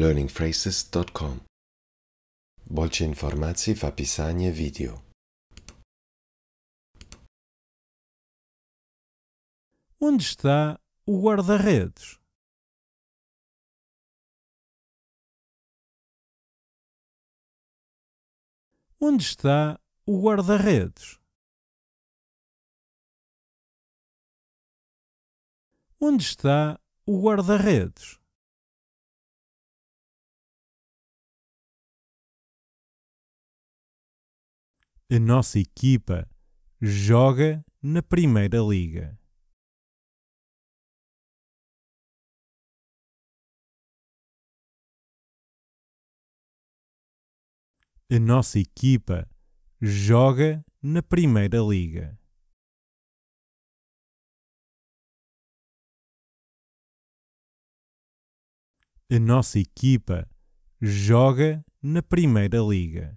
learningphrases.com. Bolche informacij v opisanju videa. Onde está o guarda-redes? Onde está o guarda-redes? Onde está o guarda-redes? a nossa equipa joga na Primeira Liga. A nossa equipa joga na Primeira Liga. A nossa equipa joga na Primeira Liga.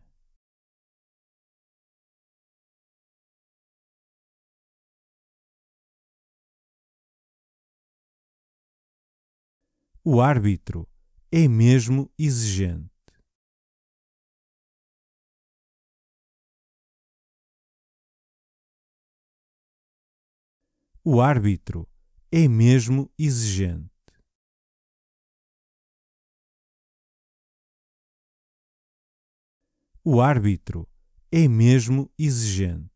o árbitro é mesmo exigente. O árbitro é mesmo exigente. O árbitro é mesmo exigente.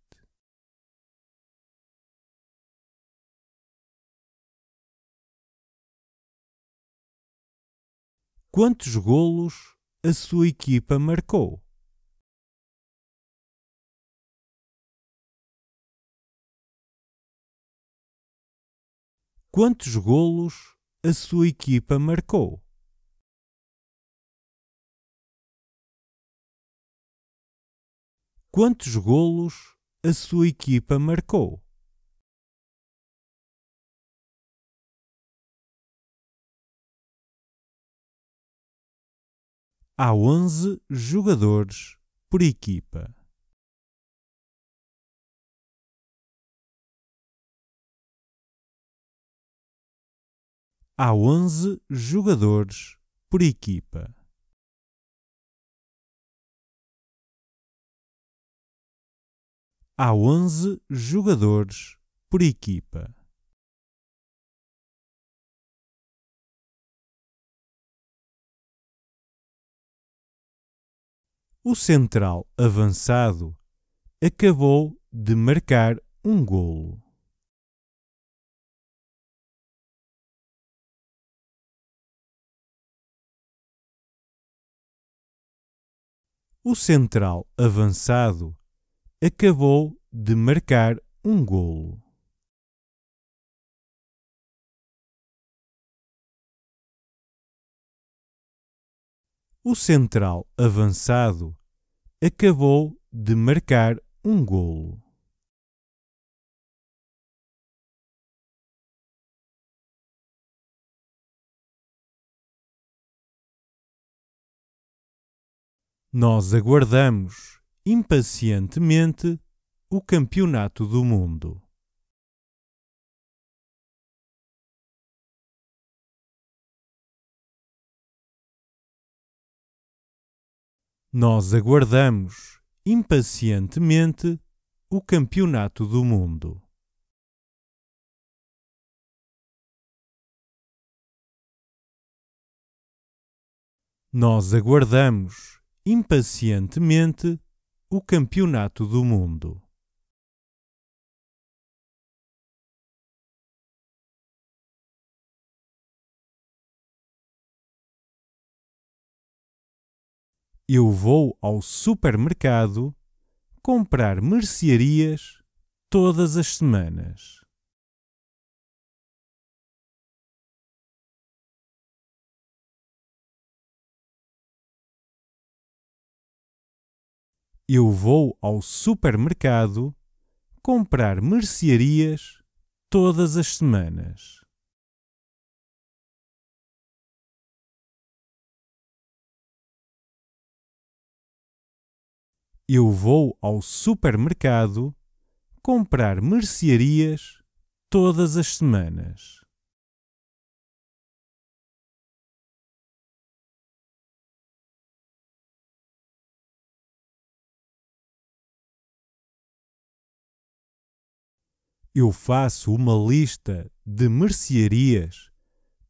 quantos golos a sua equipa marcou? Quantos golos a sua equipa marcou? Quantos golos a sua equipa marcou? há 11 jogadores por equipa. Há 11 jogadores por equipa. Há 11 jogadores por equipa. o central avançado acabou de marcar um golo. O central avançado acabou de marcar um golo. o central avançado acabou de marcar um golo. Nós aguardamos impacientemente o Campeonato do Mundo. nós aguardamos impacientemente o Campeonato do Mundo. Nós aguardamos impacientemente o Campeonato do Mundo. Eu vou ao supermercado comprar mercearias todas as semanas. Eu vou ao supermercado comprar mercearias todas as semanas. Eu vou ao supermercado comprar mercearias todas as semanas. eu faço uma lista de mercearias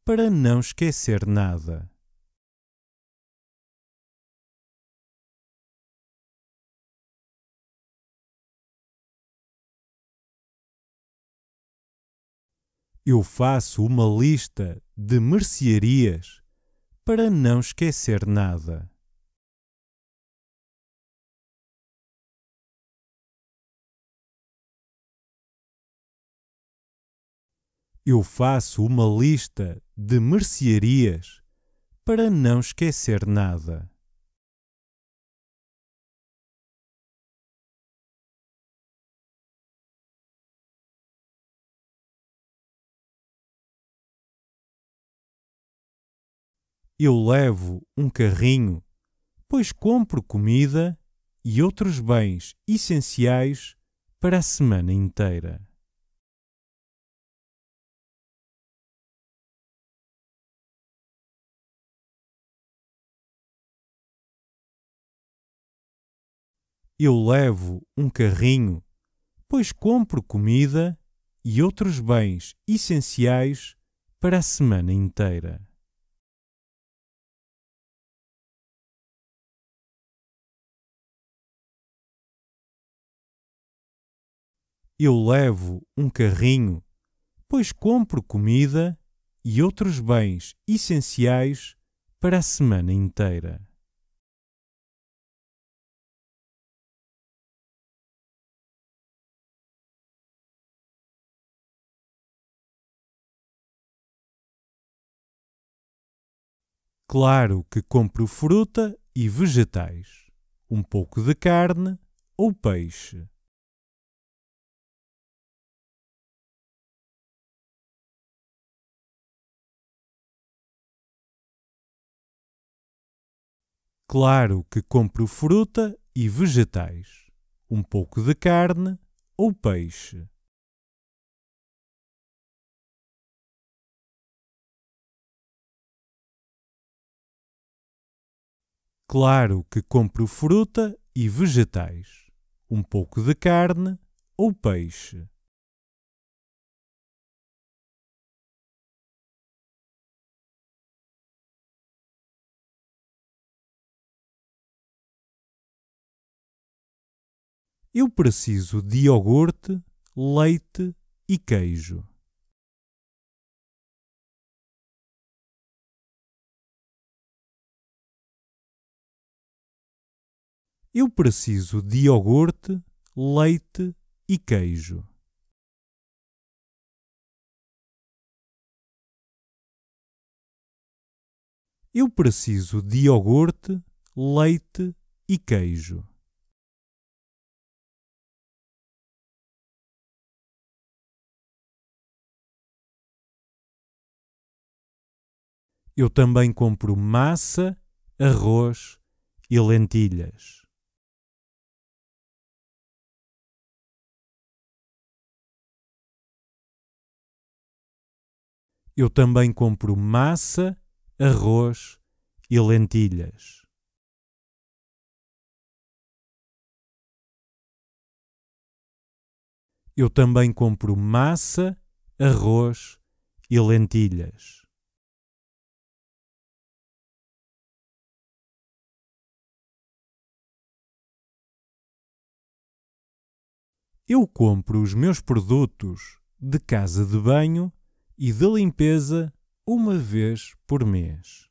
para não esquecer nada. eu faço uma lista de mercearias para não esquecer nada. Eu faço uma lista de mercearias para não esquecer nada. eu levo um carrinho, pois compro comida e outros bens essenciais para a semana inteira. Eu levo um carrinho, pois compro comida e outros bens essenciais para a semana inteira. eu levo um carrinho, pois compro comida e outros bens essenciais para a semana inteira. Claro que compro fruta e vegetais, um pouco de carne ou peixe Claro que compro fruta e vegetais, um pouco de carne ou peixe. Claro que compro fruta e vegetais, um pouco de carne ou peixe. Eu preciso de iogurte, leite e queijo. Eu preciso de iogurte, leite e queijo. Eu preciso de iogurte, leite e queijo. eu também compro massa, arroz e lentilhas. Eu também compro massa, arroz e lentilhas. Eu também compro massa, arroz e lentilhas. eu compro os meus produtos de casa de banho e de limpeza uma vez por mês.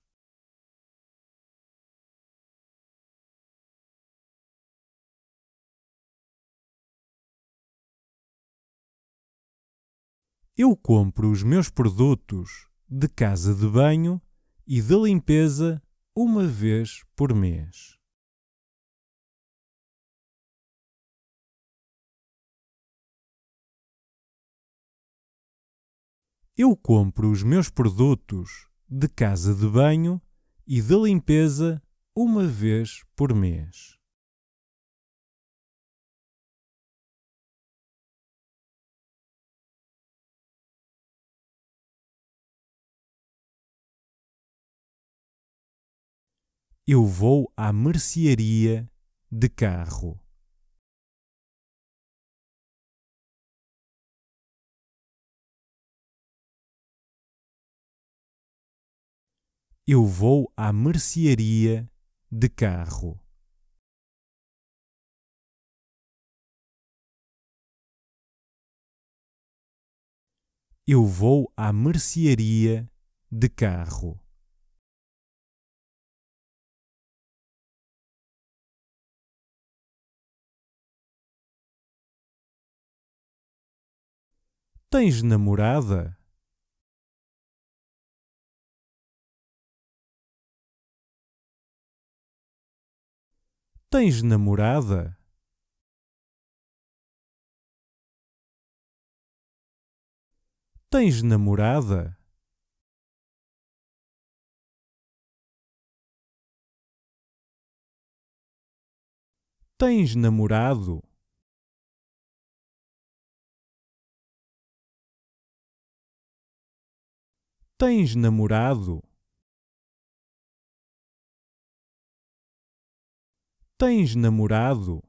Eu compro os meus produtos de casa de banho e de limpeza uma vez por mês. eu compro os meus produtos de casa de banho e de limpeza uma vez por mês. Eu vou à mercearia de carro. eu vou à mercearia de carro. Eu vou à mercearia de carro. Tens namorada? Tens namorada? Tens namorada? Tens namorado? Tens namorado? Tens namorado?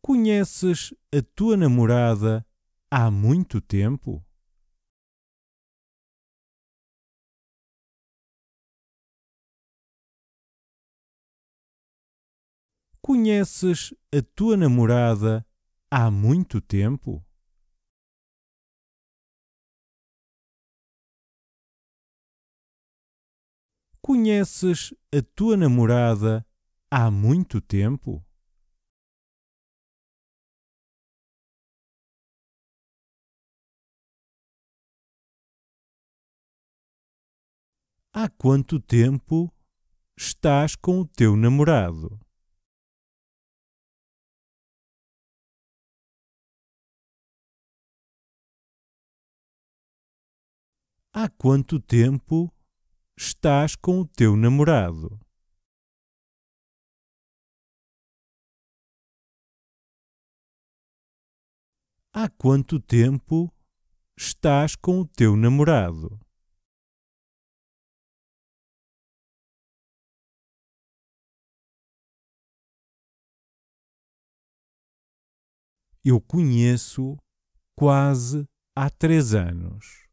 Conheces a tua namorada há muito tempo? Conheces a tua namorada há muito tempo? Conheces a tua namorada há muito tempo? Há quanto tempo estás com o teu namorado? Há quanto tempo estás com o teu namorado. Há quanto tempo estás com o teu namorado? Eu conheço quase há três anos.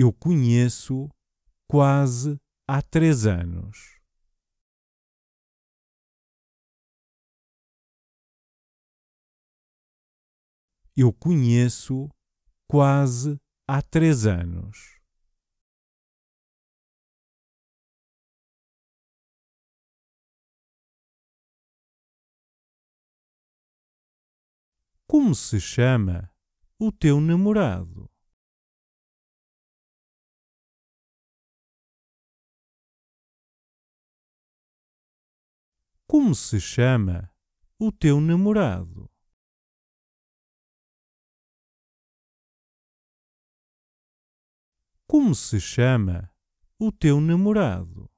eu conheço quase há três anos. eu conheço quase há três anos. Como se chama o teu namorado? Como se chama o teu namorado? Como se chama o teu namorado?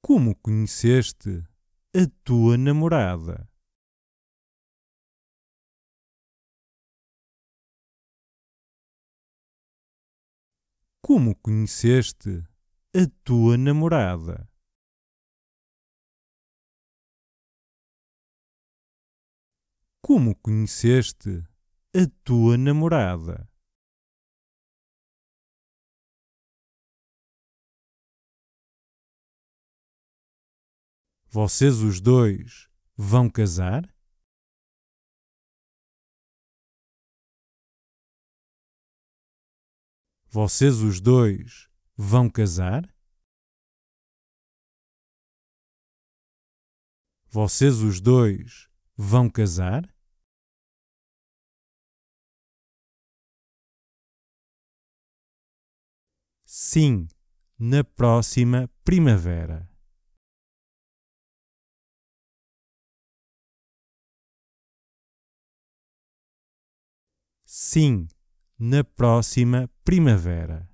Como conheceste a tua namorada? Como conheceste a tua namorada? Como conheceste a tua namorada? Vocês os dois vão casar? Vocês os dois vão casar? Vocês os dois vão casar? Sim, na próxima primavera. Sim, na próxima primavera.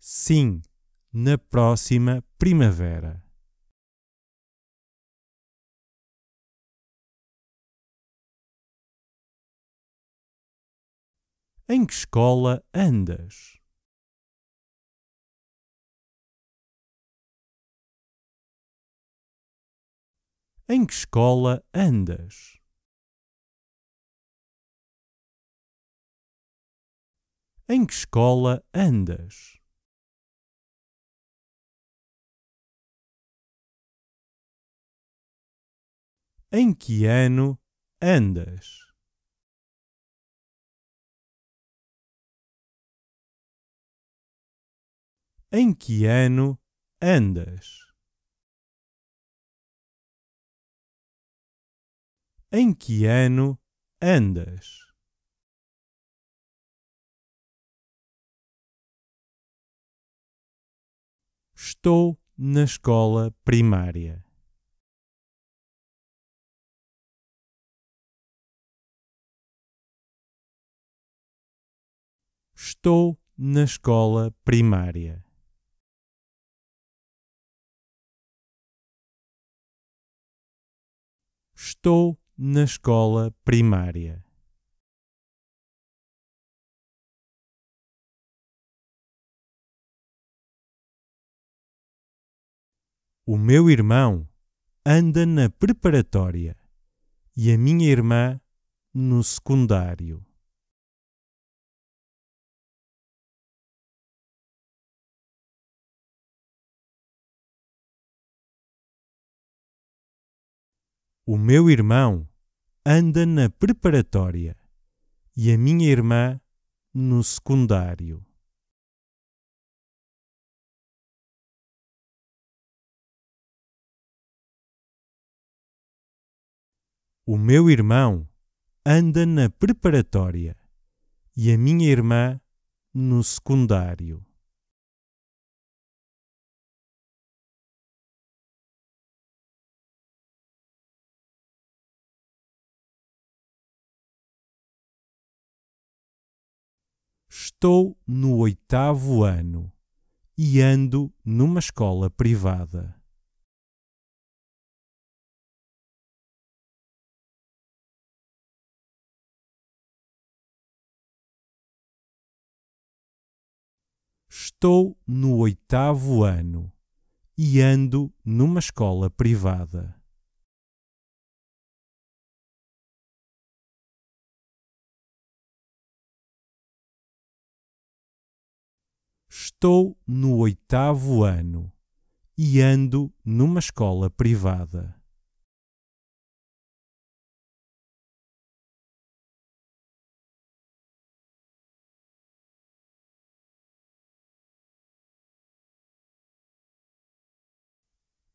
Sim, na próxima primavera. Em que escola andas? Em que escola andas? Em que escola andas? Em que ano andas? Em que ano andas? Em que ano andas? Estou na escola primária. Estou na escola primária. Estou na escola primária. O meu irmão anda na preparatória e a minha irmã no secundário. O meu irmão anda na preparatória e a minha irmã no secundário. O meu irmão anda na preparatória e a minha irmã no secundário. Estou no oitavo ano e ando numa escola privada. Estou no oitavo ano e ando numa escola privada. Estou no oitavo ano e ando numa escola privada.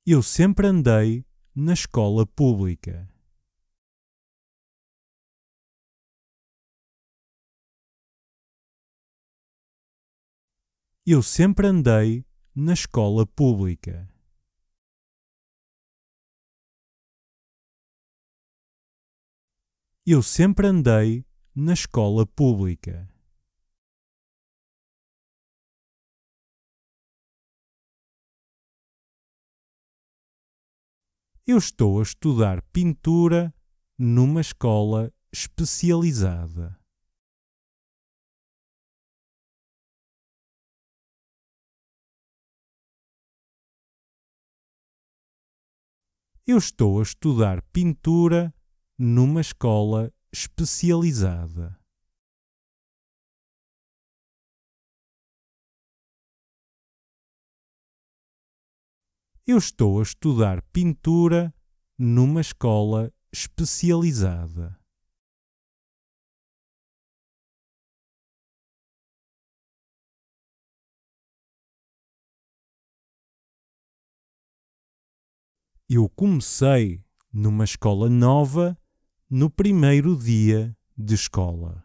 Eu sempre andei na escola pública. Eu sempre andei na escola pública. Eu sempre andei na escola pública. Eu estou a estudar pintura numa escola especializada. eu estou a estudar pintura numa escola especializada. Eu estou a estudar pintura numa escola especializada. eu comecei numa escola nova no primeiro dia de escola.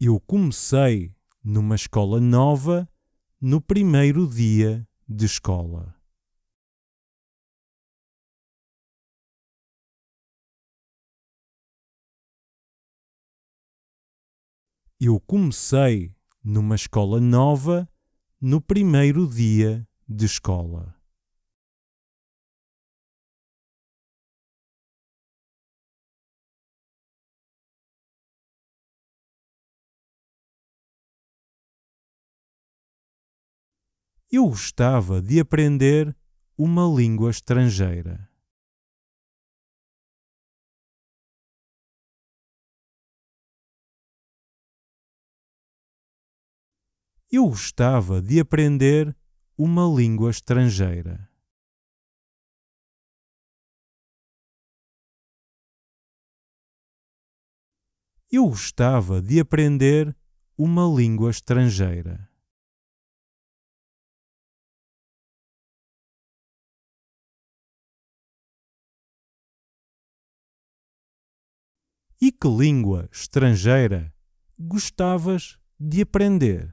Eu comecei numa escola nova no primeiro dia de escola. eu comecei numa escola nova no primeiro dia de escola. Eu gostava de aprender uma língua estrangeira. eu gostava de aprender uma língua estrangeira. Eu gostava de aprender uma língua estrangeira. E que língua estrangeira gostavas de aprender?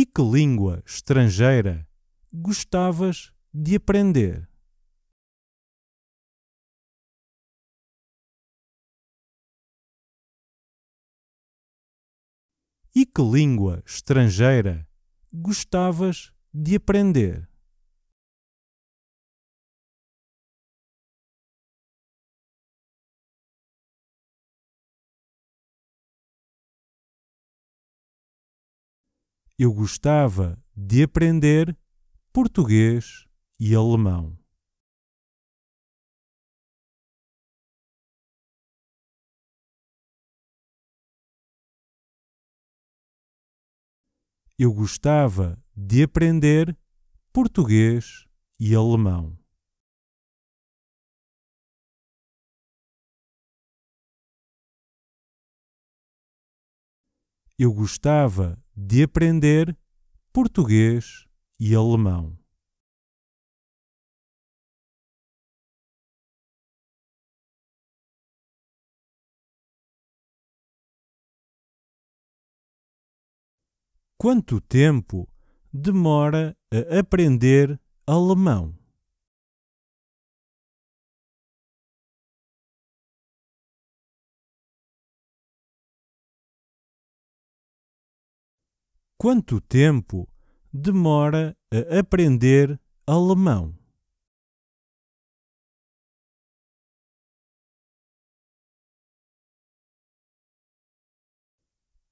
E que língua estrangeira gostavas de aprender? E que língua estrangeira gostavas de aprender? eu gostava de aprender português e alemão. Eu gostava de aprender português e alemão. Eu gostava de aprender português e alemão. Quanto tempo demora a aprender alemão? quanto tempo demora a aprender alemão?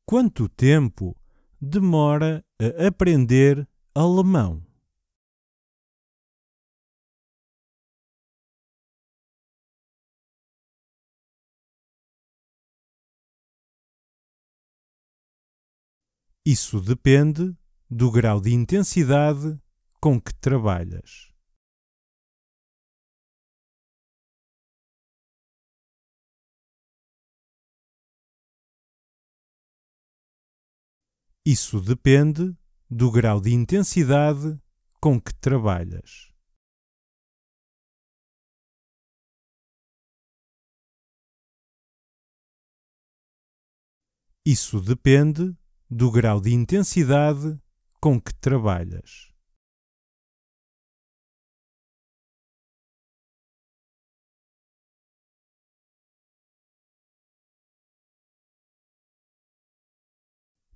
Quanto tempo demora a aprender alemão? Isso depende do grau de intensidade com que trabalhas. Isso depende do grau de intensidade com que trabalhas. Isso depende do grau de intensidade com que trabalhas.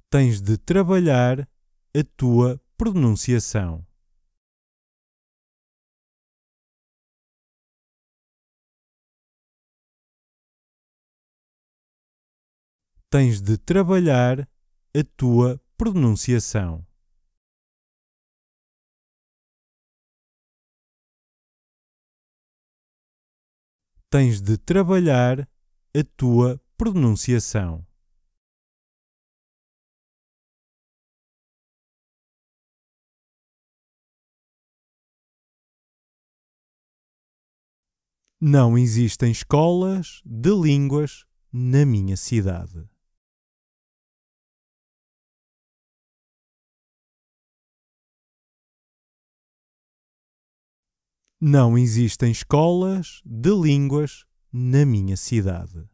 Tens de trabalhar a tua pronunciação. Tens de trabalhar a tua pronunciação. Tens de trabalhar a tua pronunciação. Não existem escolas de línguas na minha cidade. Não existem escolas de línguas na minha cidade.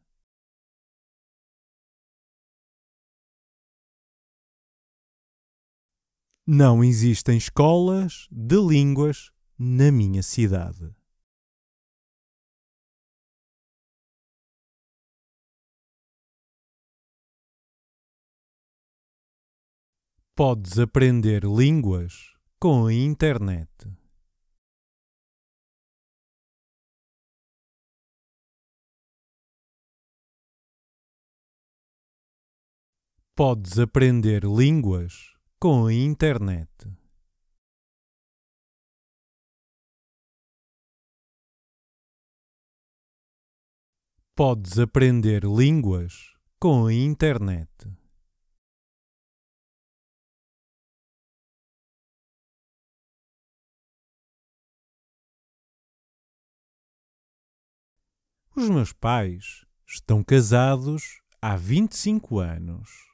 Não existem escolas de línguas na minha cidade. Podes aprender línguas com a internet. Podes aprender línguas com a internet. Podes aprender línguas com a internet. Os meus pais estão casados há vinte e cinco anos.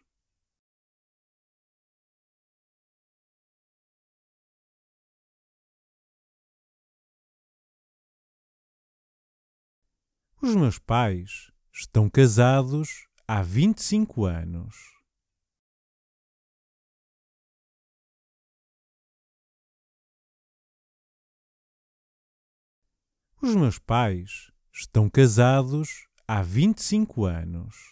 Os meus pais estão casados há 25 anos. Os meus pais estão casados há 25 anos.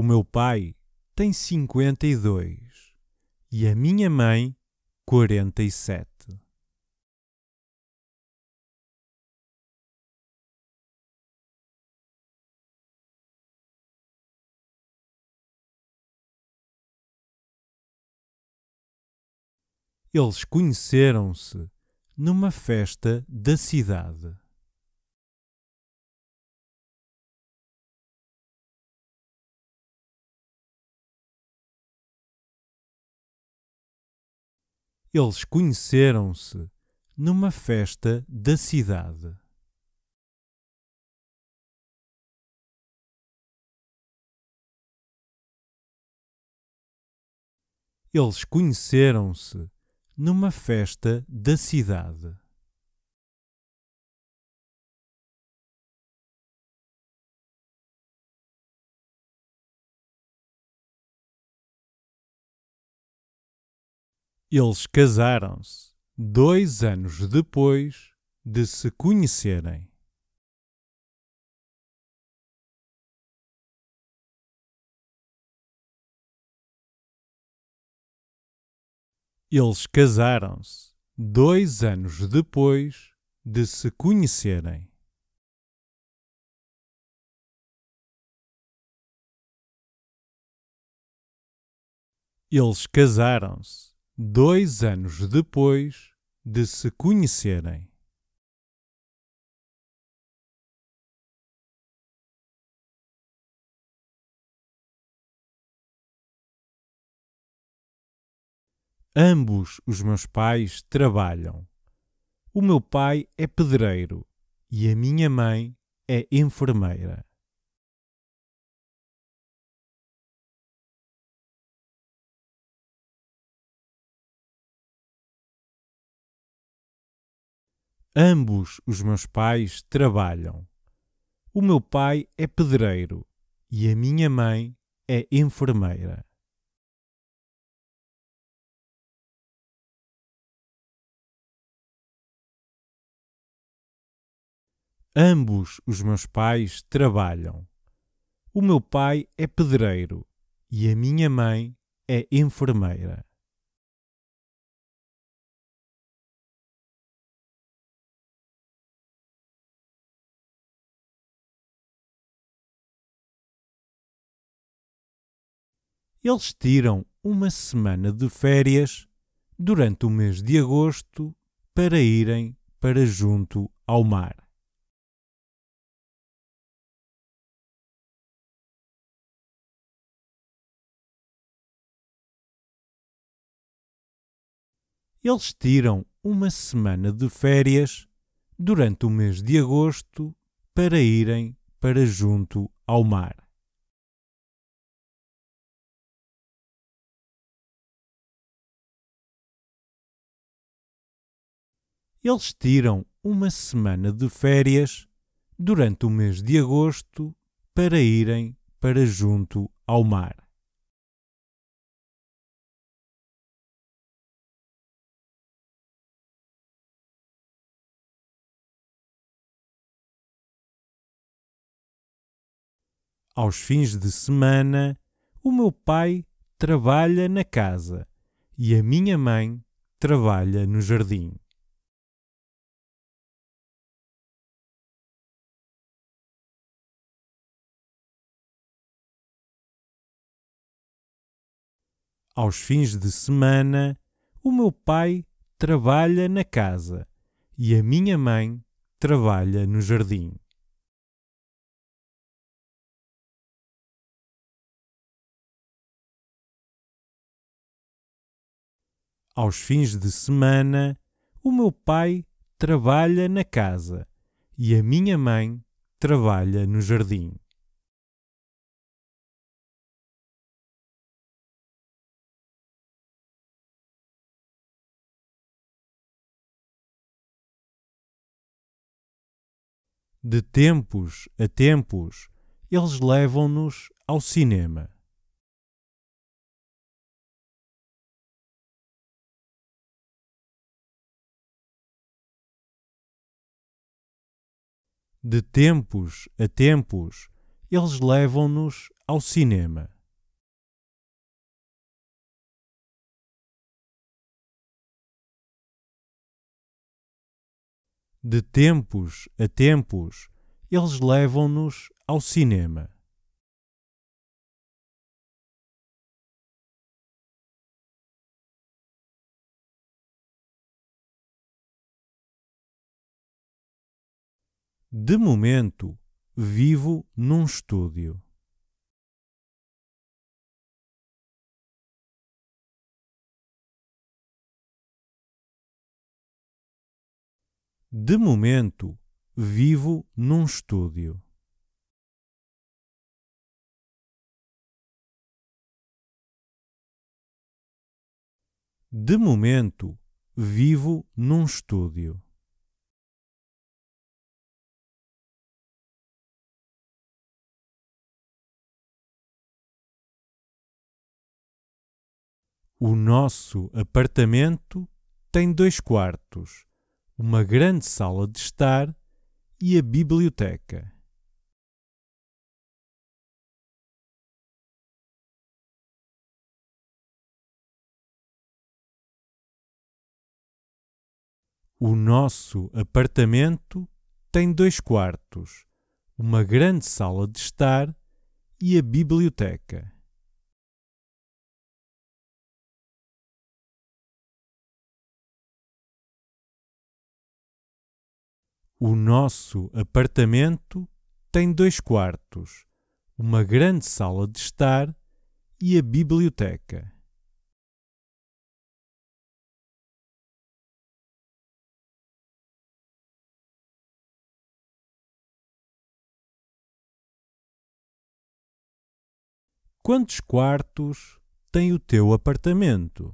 O meu pai tem 52 e a minha mãe 47. Eles conheceram-se numa festa da cidade. Eles conheceram-se numa festa da cidade. Eles conheceram-se numa festa da cidade. Eles casaram-se dois anos depois de se conhecerem. Eles casaram-se dois anos depois de se conhecerem. Eles casaram-se dois anos depois de se conhecerem. Ambos os meus pais trabalham. O meu pai é pedreiro e a minha mãe é enfermeira. Ambos os meus pais trabalham. O meu pai é pedreiro e a minha mãe é enfermeira. Ambos os meus pais trabalham. O meu pai é pedreiro e a minha mãe é enfermeira. eles tiram uma semana de férias durante o mês de agosto para irem para junto ao mar. Eles tiram uma semana de férias durante o mês de agosto para irem para junto ao mar. eles tiram uma semana de férias durante o mês de agosto para irem para junto ao mar. Aos fins de semana, o meu pai trabalha na casa e a minha mãe trabalha no jardim. Aos fins de semana, o meu pai trabalha na casa e a minha mãe trabalha no jardim. Aos fins de semana, o meu pai trabalha na casa e a minha mãe trabalha no jardim. de tempos a tempos, eles levam-nos ao cinema. De tempos a tempos, eles levam-nos ao cinema. de tempos a tempos, eles levam-nos ao cinema. De momento, vivo num estúdio. De momento, vivo num estúdio. De momento, vivo num estúdio. O nosso apartamento tem dois quartos uma grande sala de estar e a biblioteca. O nosso apartamento tem dois quartos, uma grande sala de estar e a biblioteca. O nosso apartamento tem dois quartos, uma grande sala de estar e a biblioteca. Quantos quartos tem o teu apartamento?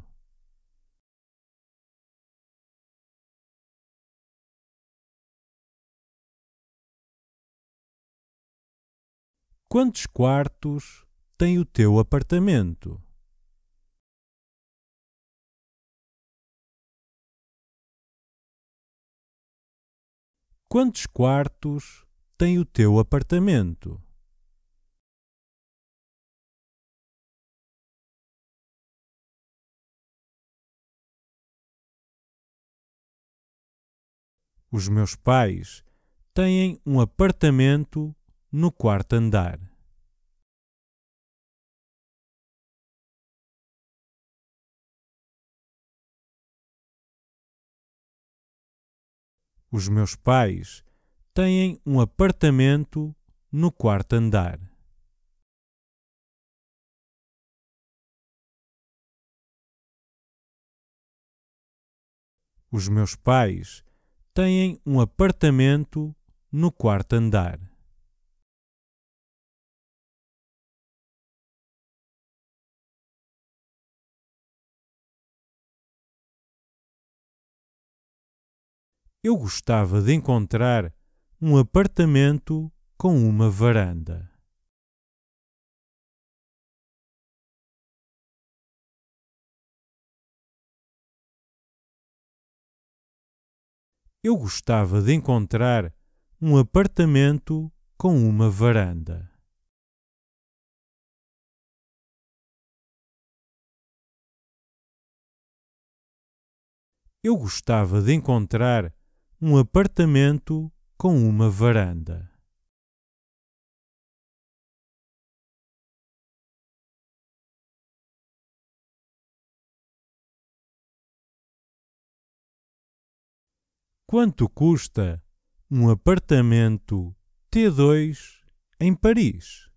Quantos quartos tem o teu apartamento? Quantos quartos tem o teu apartamento? Os meus pais têm um apartamento no quarto andar. Os meus pais têm um apartamento no quarto andar. Os meus pais têm um apartamento no quarto andar. eu gostava de encontrar um apartamento com uma varanda. Eu gostava de encontrar um apartamento com uma varanda. Eu gostava de encontrar um apartamento com uma varanda. Quanto custa um apartamento T2 em Paris?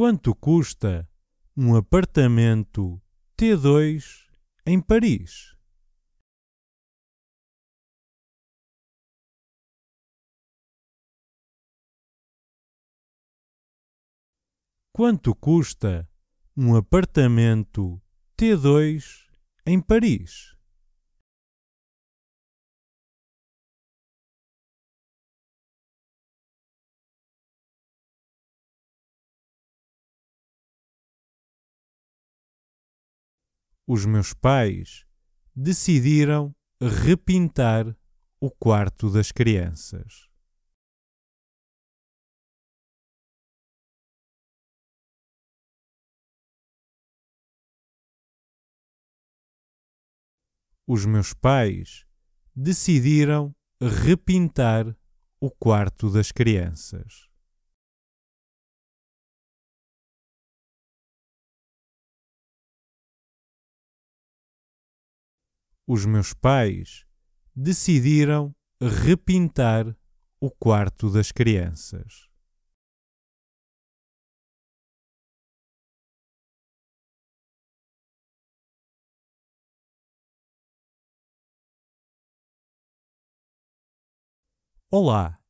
Quanto custa um apartamento T2 em Paris? Quanto custa um apartamento T2 em Paris? os meus pais decidiram repintar o quarto das crianças. Os meus pais decidiram repintar o quarto das crianças. os meus pais decidiram repintar o quarto das crianças. Olá,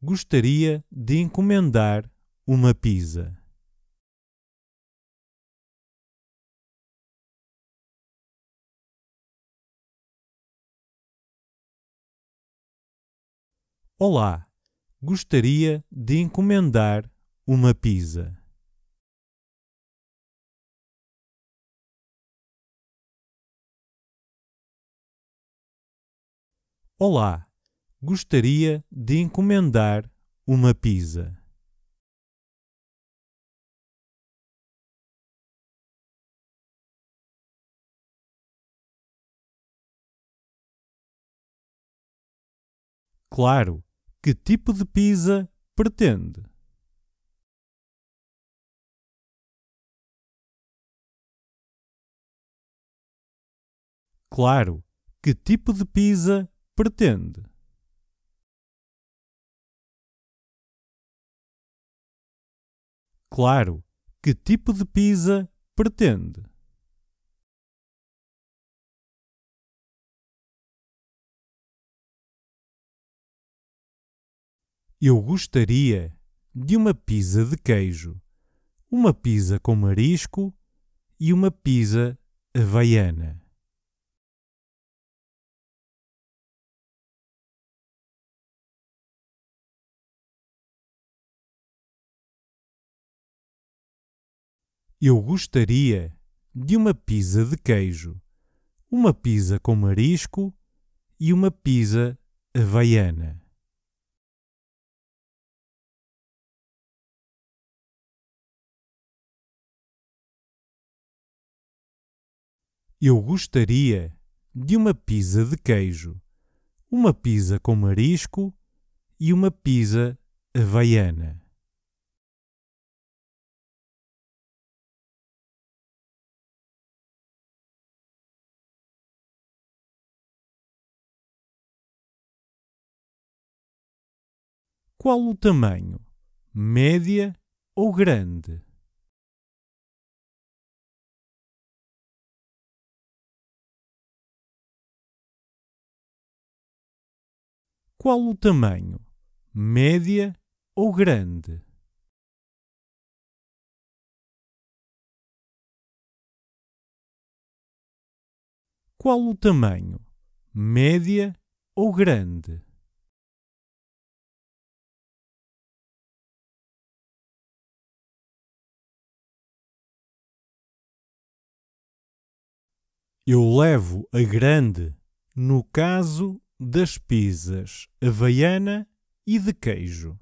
gostaria de encomendar uma pizza. Olá, gostaria de encomendar uma pizza. Olá, gostaria de encomendar uma pizza. Claro, que tipo de pizza pretende. Claro, que tipo de pizza pretende. Claro, que tipo de pizza pretende. Eu gostaria de uma pizza de queijo, uma pizza com marisco e uma pizza havaiana. Eu gostaria de uma pizza de queijo, uma pizza com marisco e uma pizza havaiana. Eu gostaria de uma pizza de queijo, uma pizza com marisco e uma pizza havaiana. Qual o tamanho? Média ou grande? Qual o tamanho? Média ou grande? Qual o tamanho? Média ou grande? Eu levo a grande no caso das pizzas havaiana e de queijo.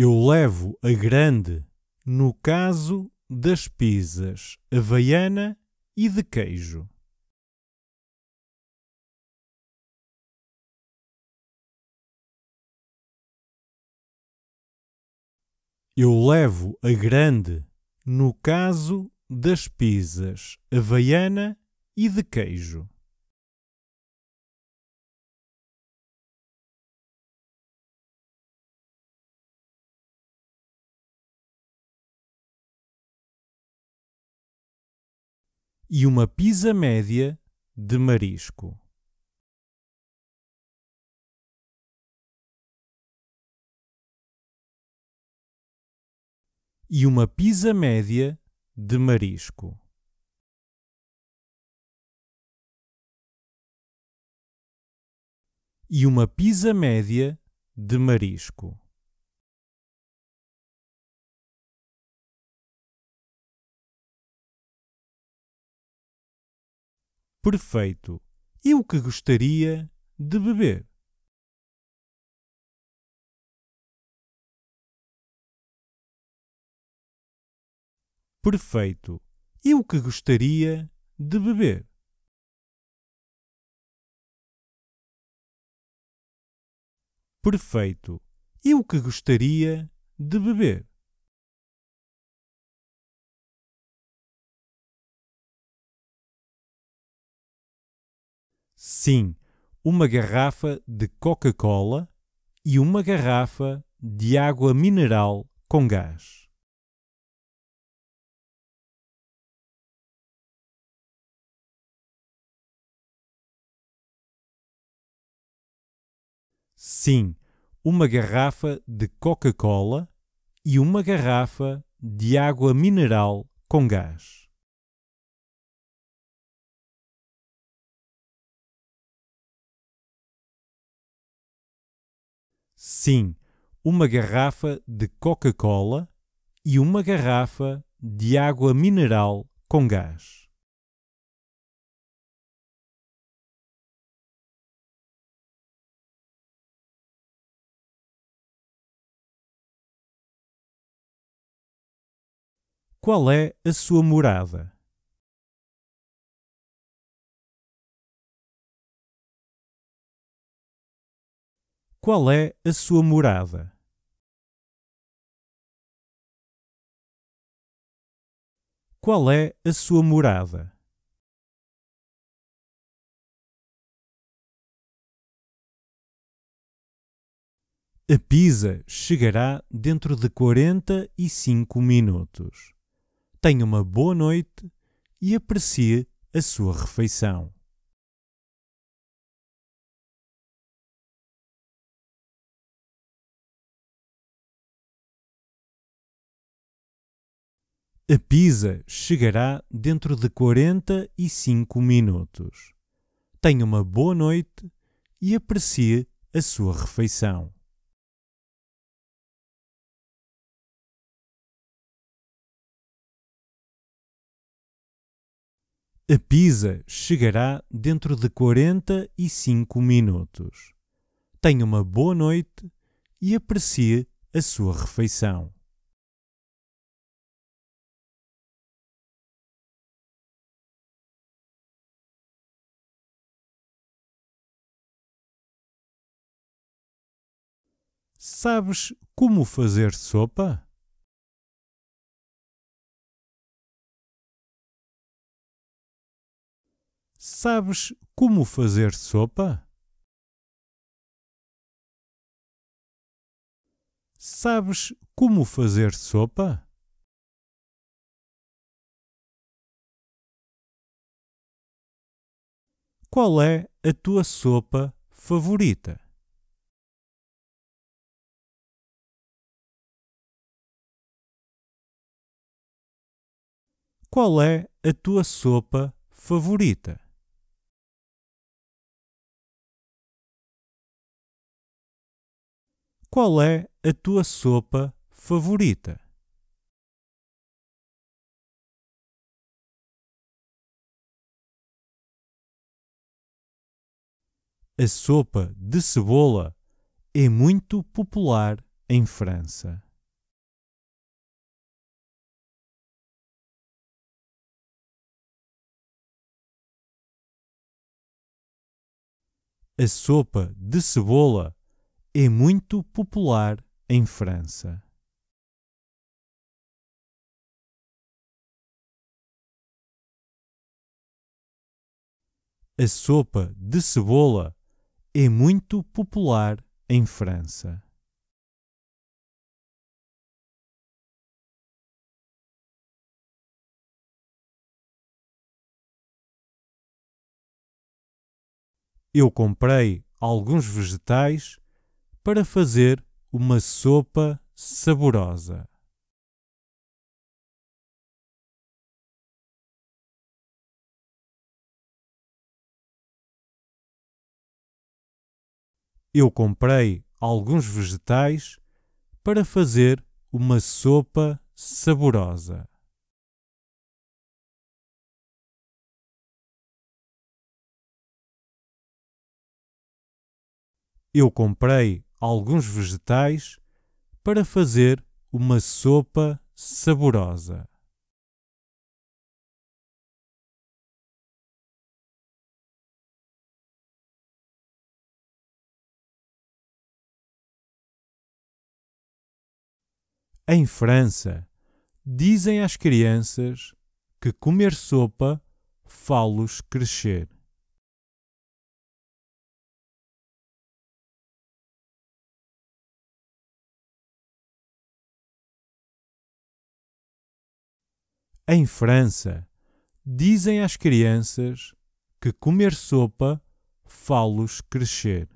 Eu levo a grande no caso das pizzas havaiana e de queijo. Eu levo a grande no caso das pizzas havaiana e de queijo. E uma pizza média de marisco. e uma pizza média de marisco. E uma pizza média de marisco. Perfeito. E o que gostaria de beber? perfeito e o que gostaria de beber. Perfeito e o que gostaria de beber. Sim, uma garrafa de Coca-Cola e uma garrafa de água mineral com gás. Sim, uma garrafa de Coca-Cola e uma garrafa de água mineral com gás. Sim, uma garrafa de Coca-Cola e uma garrafa de água mineral com gás. qual é a sua morada? Qual é a sua morada? Qual é a sua morada? A Pisa chegará dentro de quarenta e cinco minutos tenha uma boa noite e aprecie a sua refeição. A pizza chegará dentro de 45 minutos. Tenha uma boa noite e aprecie a sua refeição. A Pisa chegará dentro de 45 minutos. Tenha uma boa noite e aprecie a sua refeição. Sabes como fazer sopa? Sabes como fazer sopa? Sabes como fazer sopa? Qual é a tua sopa favorita? Qual é a tua sopa favorita? Qual é a tua sopa favorita? A sopa de cebola é muito popular em França. A sopa de cebola é muito popular em França. A sopa de cebola é muito popular em França. Eu comprei alguns vegetais para fazer uma sopa saborosa. Eu comprei alguns vegetais para fazer uma sopa saborosa. Eu comprei alguns vegetais para fazer uma sopa saborosa. Em França, dizem às crianças que comer sopa fá-los crescer. Em França, dizem às crianças que comer sopa fá-los crescer.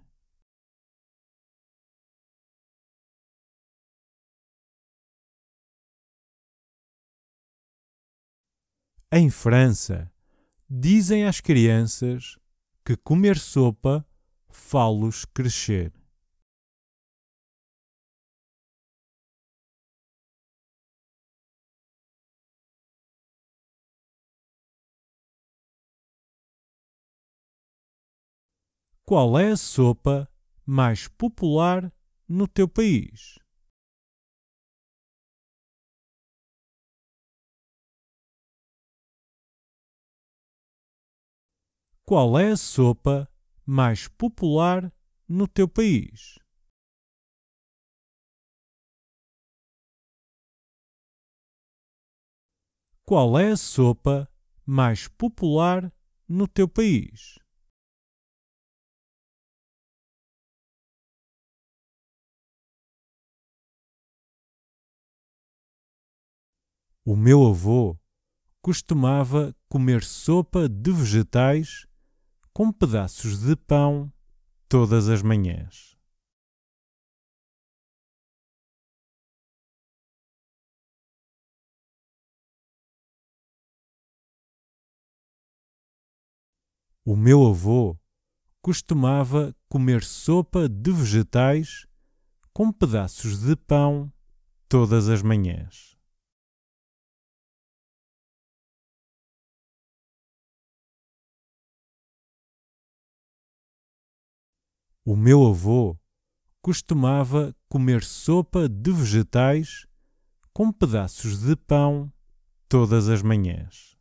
Em França, dizem às crianças que comer sopa fá-los crescer. Qual é a sopa mais popular no teu país? Qual é a sopa mais popular no teu país? Qual é a sopa mais popular no teu país? O meu avô costumava comer sopa de vegetais com pedaços de pão todas as manhãs. O meu avô costumava comer sopa de vegetais com pedaços de pão todas as manhãs. O meu avô costumava comer sopa de vegetais com pedaços de pão todas as manhãs.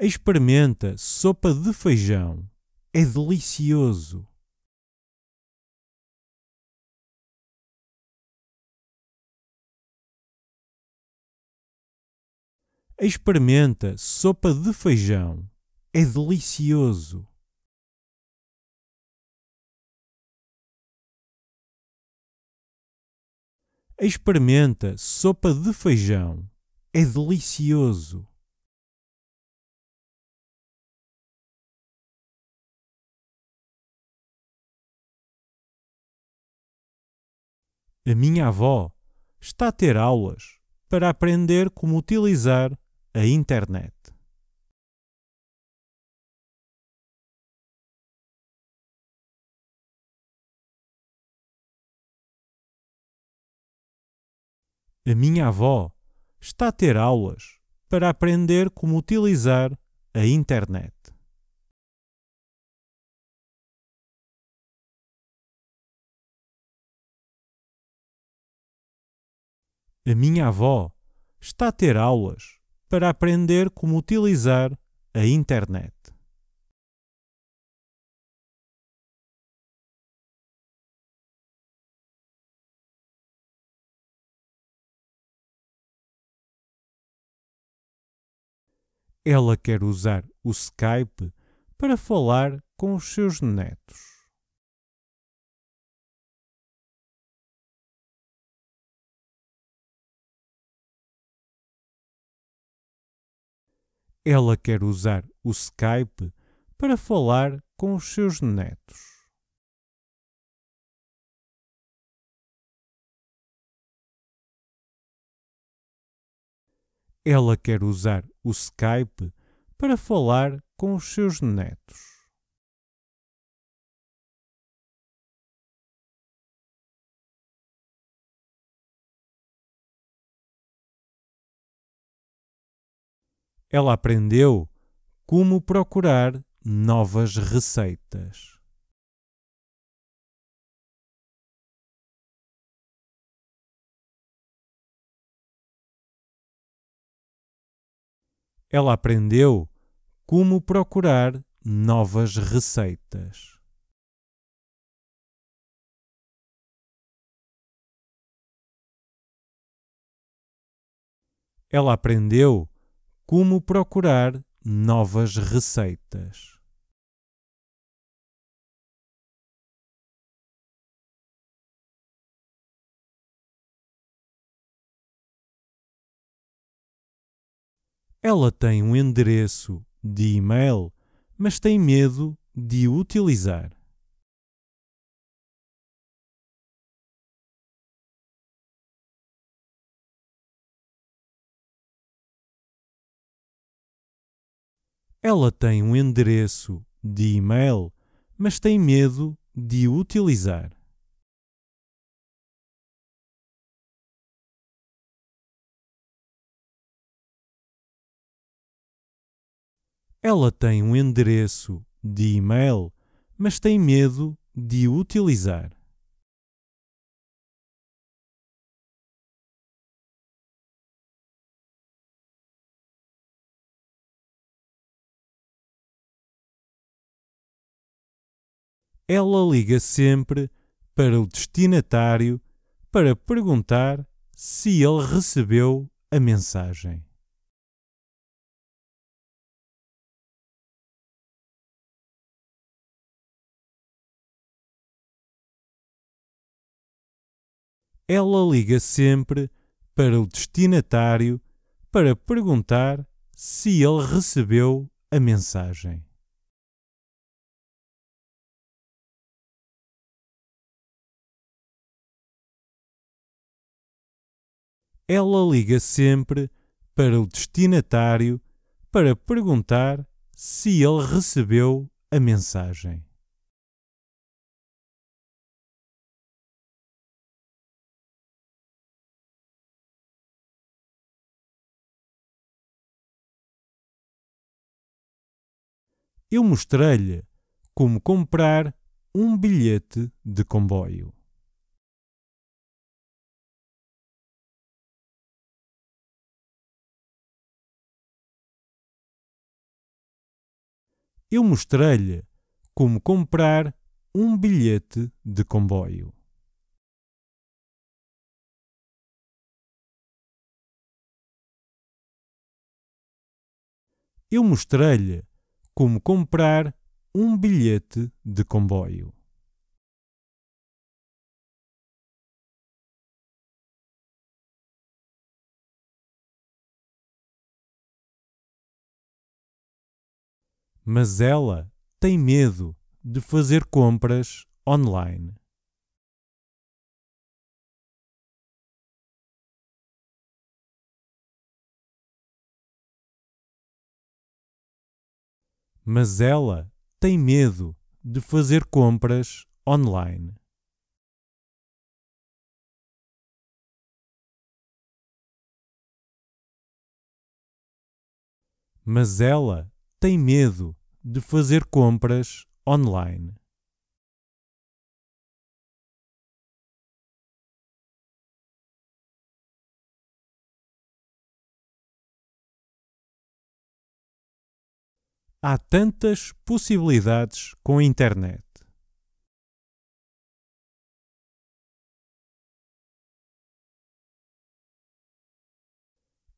Experimenta sopa de feijão. É delicioso. Experimenta sopa de feijão. É delicioso. Experimenta sopa de feijão. É delicioso. A minha avó está a ter aulas para aprender como utilizar a internet. A minha avó está a ter aulas para aprender como utilizar a internet. A minha avó está a ter aulas para aprender como utilizar a internet. Ela quer usar o Skype para falar com os seus netos. Ela quer usar o Skype para falar com os seus netos. Ela quer usar o Skype para falar com os seus netos. ela aprendeu como procurar novas receitas. Ela aprendeu como procurar novas receitas. Ela aprendeu como procurar novas receitas. Ela tem um endereço de e-mail, mas tem medo de o utilizar. Ela tem um endereço de e-mail, mas tem medo de o utilizar. Ela tem um endereço de e-mail, mas tem medo de o utilizar. ela liga sempre para o destinatário para perguntar se ele recebeu a mensagem. Ela liga sempre para o destinatário para perguntar se ele recebeu a mensagem. ela liga sempre para o destinatário para perguntar se ele recebeu a mensagem. Eu mostrei-lhe como comprar um bilhete de comboio. eu mostrei-lhe como comprar um bilhete de comboio. Eu mostrei-lhe como comprar um bilhete de comboio. mas ela tem medo de fazer compras online. Mas ela tem medo de fazer compras online. Mas ela tem medo de fazer compras online. Há tantas possibilidades com a internet.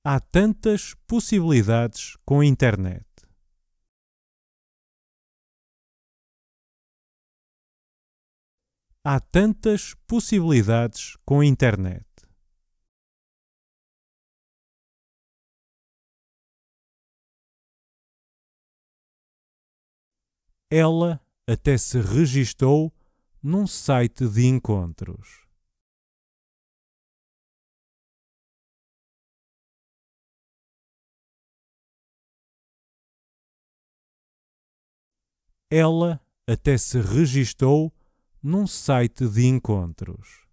Há tantas possibilidades com a internet. há tantas possibilidades com a internet. Ela até se registou num site de encontros. Ela até se registou num site de encontros.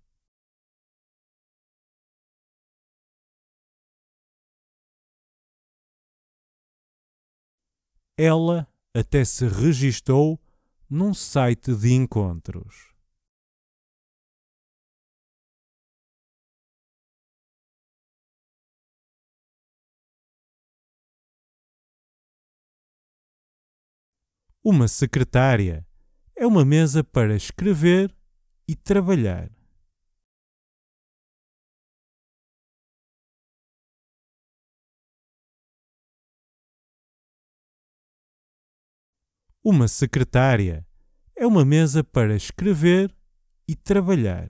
Ela até se registou num site de encontros. Uma secretária é uma mesa para escrever e trabalhar. Uma secretária é uma mesa para escrever e trabalhar.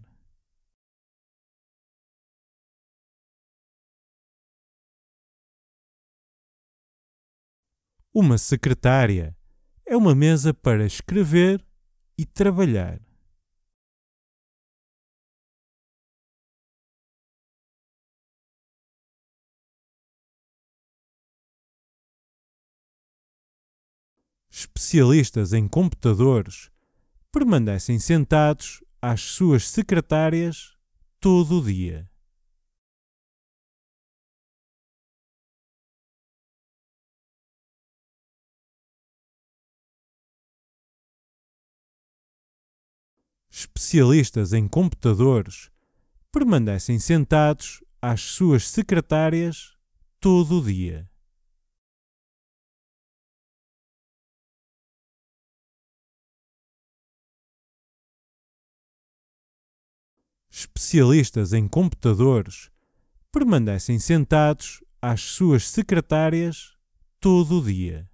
Uma secretária é uma mesa para escrever e trabalhar. Especialistas em computadores permanecem sentados às suas secretárias todo o dia. especialistas em computadores permanecem sentados às suas secretárias todo o dia. Especialistas em computadores permanecem sentados às suas secretárias todo o dia.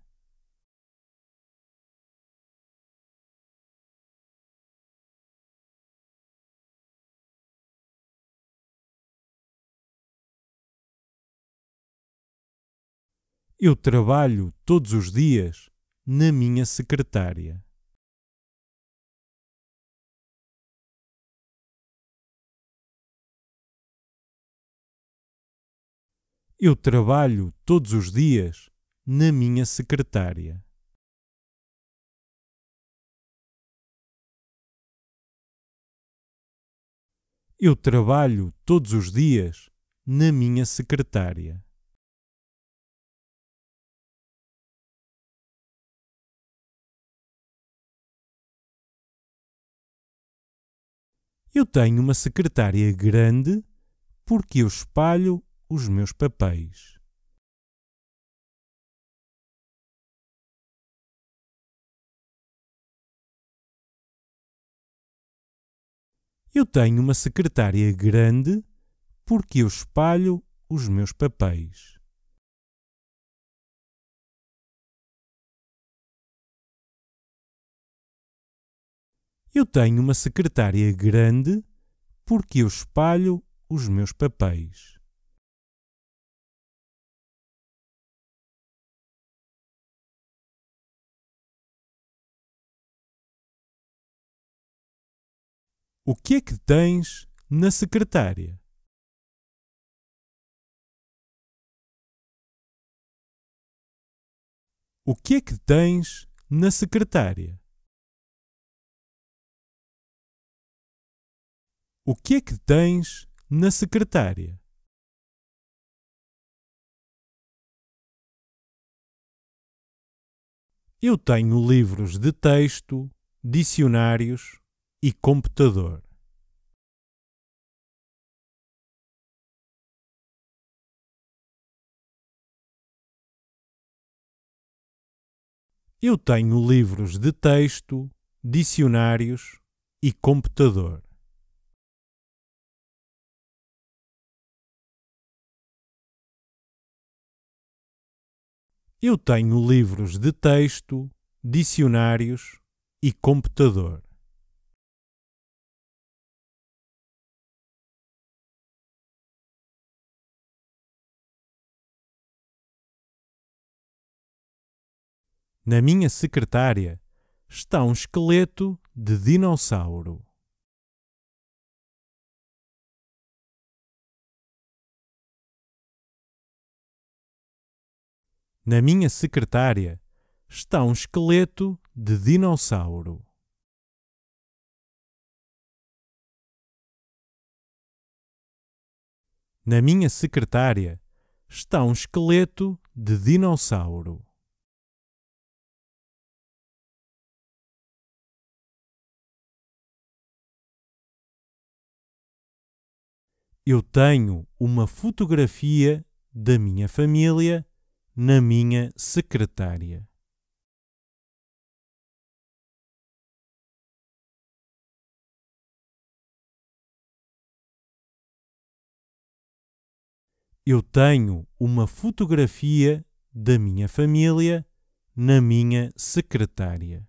Eu trabalho todos os dias na minha secretária. Eu trabalho todos os dias na minha secretária. Eu trabalho todos os dias na minha secretária. Eu tenho uma secretária grande porque eu espalho os meus papéis. Eu tenho uma secretária grande porque eu espalho os meus papéis. Eu tenho uma secretária grande porque eu espalho os meus papéis. O que é que tens na secretária? O que é que tens na secretária? O que é que tens na secretária? Eu tenho livros de texto, dicionários e computador. Eu tenho livros de texto, dicionários e computador. Eu tenho livros de texto, dicionários e computador. Na minha secretária está um esqueleto de dinossauro. Na minha secretária está um esqueleto de dinossauro. Na minha secretária está um esqueleto de dinossauro. Eu tenho uma fotografia da minha família na minha secretária. Eu tenho uma fotografia da minha família na minha secretária.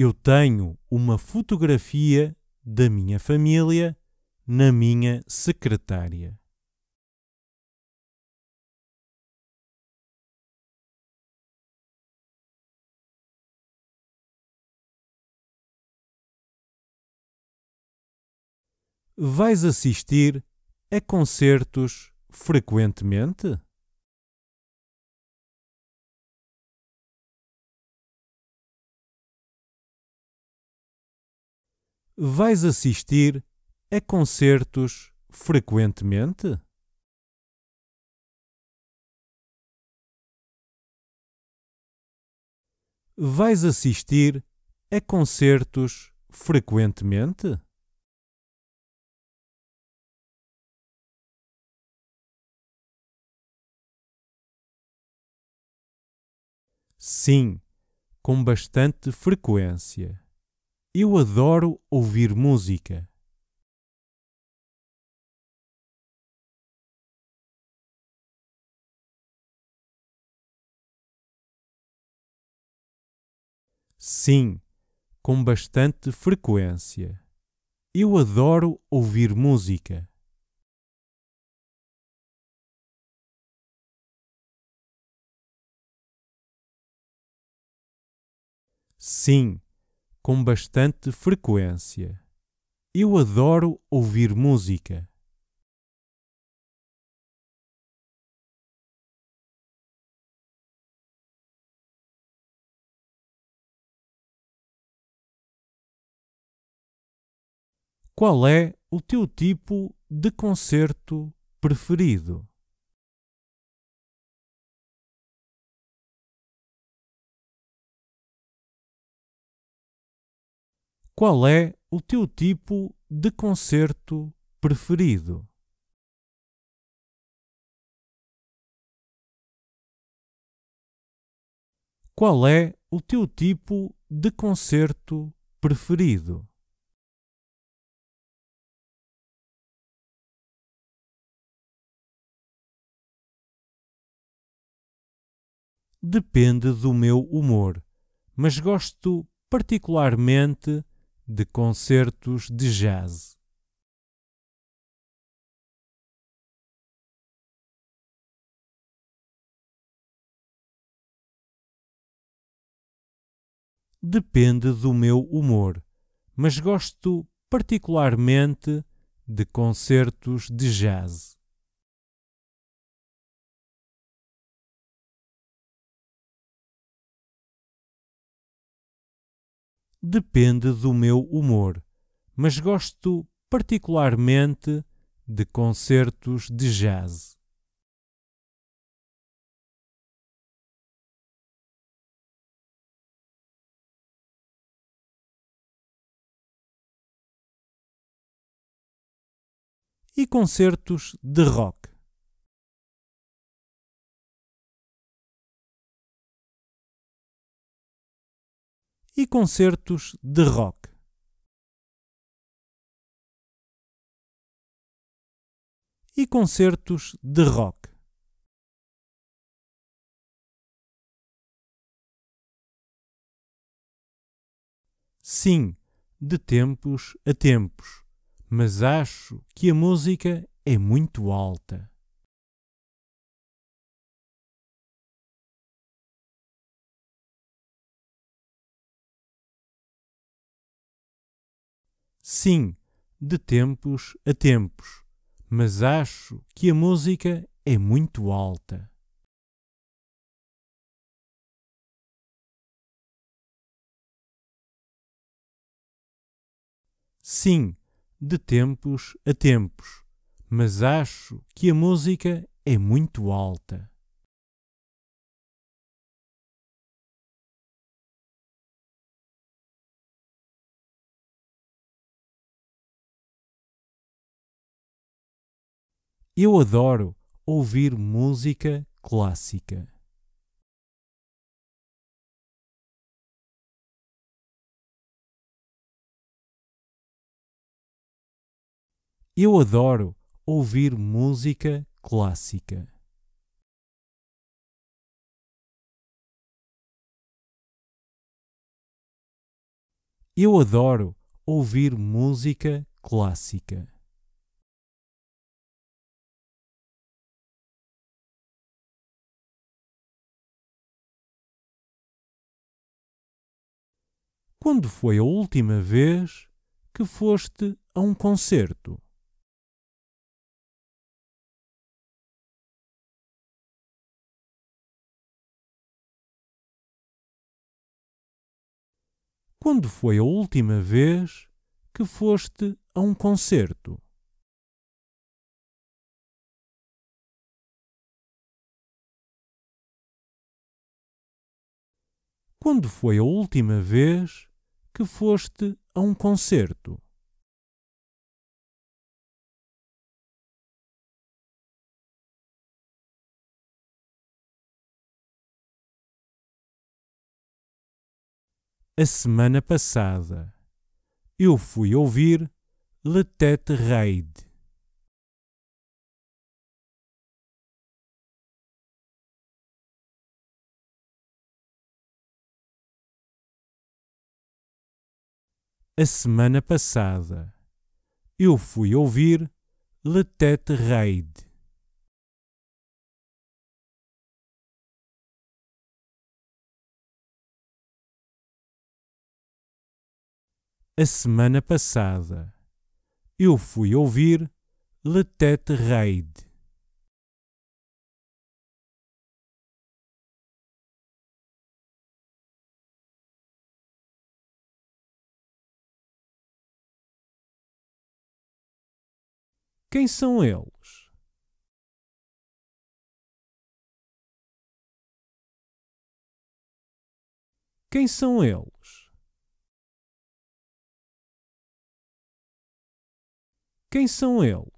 Eu tenho uma fotografia da minha família, na minha secretária. Vais assistir a concertos frequentemente? vais assistir a concertos frequentemente? Vais assistir a concertos frequentemente? Sim, com bastante frequência. Eu adoro ouvir música. Sim, com bastante frequência. Eu adoro ouvir música. Sim com bastante frequência. Eu adoro ouvir música. Qual é o teu tipo de concerto preferido? Qual é o teu tipo de concerto preferido? Qual é o teu tipo de concerto preferido? Depende do meu humor, mas gosto particularmente de concertos de jazz. Depende do meu humor, mas gosto particularmente de concertos de jazz. depende do meu humor, mas gosto particularmente de concertos de jazz. E concertos de rock. e concertos de rock. E concertos de rock. Sim, de tempos a tempos, mas acho que a música é muito alta. sim, de tempos a tempos, mas acho que a música é muito alta. Sim, de tempos a tempos, mas acho que a música é muito alta. Eu adoro ouvir música clássica. Eu adoro ouvir música clássica. Eu adoro ouvir música clássica. Quando foi a última vez que foste a um concerto? Quando foi a última vez que foste a um concerto? Quando foi a última vez que foste a um concerto? A semana passada eu fui ouvir Le Tête a semana passada. Eu fui ouvir Le Tete Raid. A semana passada. Eu fui ouvir Le Tete Raid. Quem são eles? Quem são eles? Quem são eles?